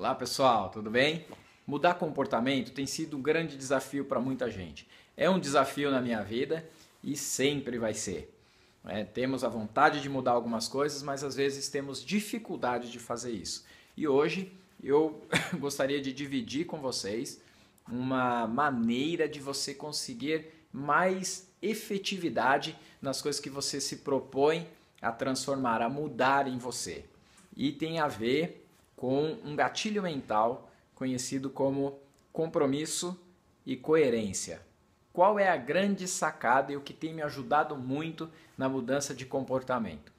Olá pessoal, tudo bem? Mudar comportamento tem sido um grande desafio para muita gente. É um desafio na minha vida e sempre vai ser. É, temos a vontade de mudar algumas coisas, mas às vezes temos dificuldade de fazer isso. E hoje eu gostaria de dividir com vocês uma maneira de você conseguir mais efetividade nas coisas que você se propõe a transformar, a mudar em você. E tem a ver com um gatilho mental conhecido como compromisso e coerência. Qual é a grande sacada e o que tem me ajudado muito na mudança de comportamento?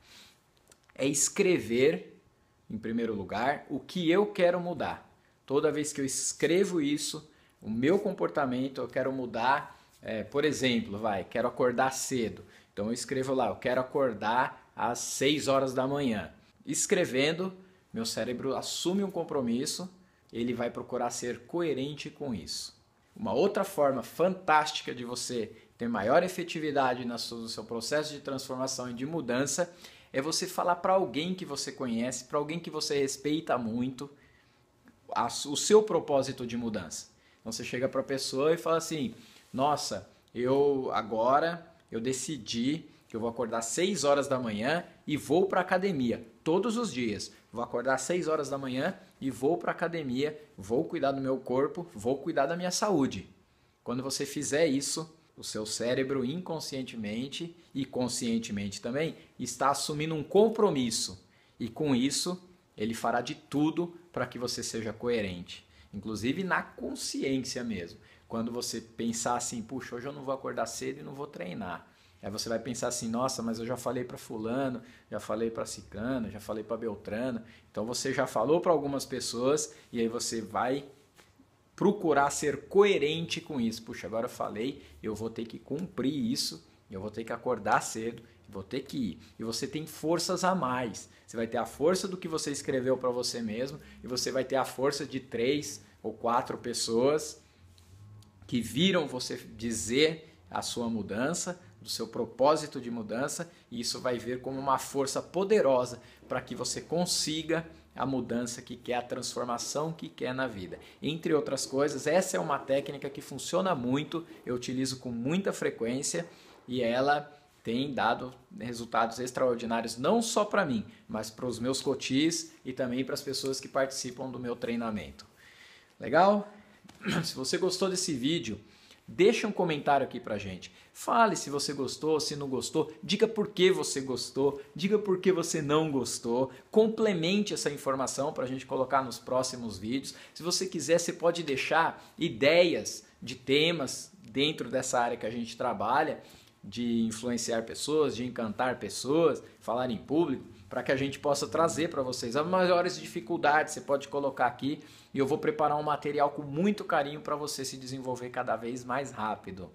É escrever, em primeiro lugar, o que eu quero mudar. Toda vez que eu escrevo isso, o meu comportamento, eu quero mudar. É, por exemplo, vai, quero acordar cedo. Então eu escrevo lá, eu quero acordar às 6 horas da manhã. Escrevendo, meu cérebro assume um compromisso, ele vai procurar ser coerente com isso. Uma outra forma fantástica de você ter maior efetividade no seu processo de transformação e de mudança é você falar para alguém que você conhece, para alguém que você respeita muito, o seu propósito de mudança. Então você chega para a pessoa e fala assim: Nossa, eu agora eu decidi que eu vou acordar 6 horas da manhã e vou para academia todos os dias. Vou acordar 6 horas da manhã e vou para academia, vou cuidar do meu corpo, vou cuidar da minha saúde. Quando você fizer isso, o seu cérebro inconscientemente e conscientemente também está assumindo um compromisso e com isso ele fará de tudo para que você seja coerente, inclusive na consciência mesmo. Quando você pensar assim, puxa, hoje eu não vou acordar cedo e não vou treinar. Aí você vai pensar assim, nossa, mas eu já falei para fulano, já falei para cicano, já falei para beltrano. Então você já falou para algumas pessoas e aí você vai procurar ser coerente com isso. Puxa, agora eu falei, eu vou ter que cumprir isso, eu vou ter que acordar cedo, vou ter que ir. E você tem forças a mais. Você vai ter a força do que você escreveu para você mesmo e você vai ter a força de três ou quatro pessoas que viram você dizer a sua mudança do seu propósito de mudança, e isso vai vir como uma força poderosa para que você consiga a mudança que quer, a transformação que quer na vida. Entre outras coisas, essa é uma técnica que funciona muito, eu utilizo com muita frequência e ela tem dado resultados extraordinários não só para mim, mas para os meus cotis e também para as pessoas que participam do meu treinamento. Legal? Se você gostou desse vídeo, Deixa um comentário aqui pra gente. Fale se você gostou, se não gostou, diga por que você gostou, diga por que você não gostou. Complemente essa informação para a gente colocar nos próximos vídeos. Se você quiser, você pode deixar ideias de temas dentro dessa área que a gente trabalha de influenciar pessoas, de encantar pessoas, falar em público, para que a gente possa trazer para vocês as maiores dificuldades. Você pode colocar aqui e eu vou preparar um material com muito carinho para você se desenvolver cada vez mais rápido.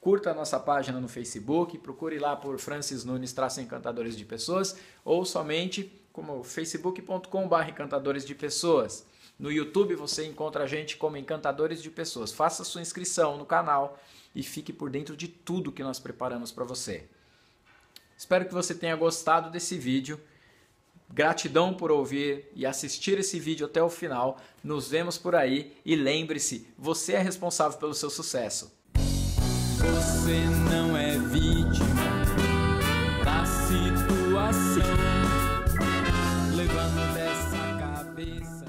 Curta a nossa página no Facebook, procure lá por Francis Nunes Traça Encantadores de Pessoas ou somente como facebook.com.br Encantadores de Pessoas. No YouTube você encontra a gente como Encantadores de Pessoas. Faça sua inscrição no canal e fique por dentro de tudo que nós preparamos para você. Espero que você tenha gostado desse vídeo. Gratidão por ouvir e assistir esse vídeo até o final. Nos vemos por aí e lembre-se, você é responsável pelo seu sucesso. Você não é vítima da situação. essa cabeça.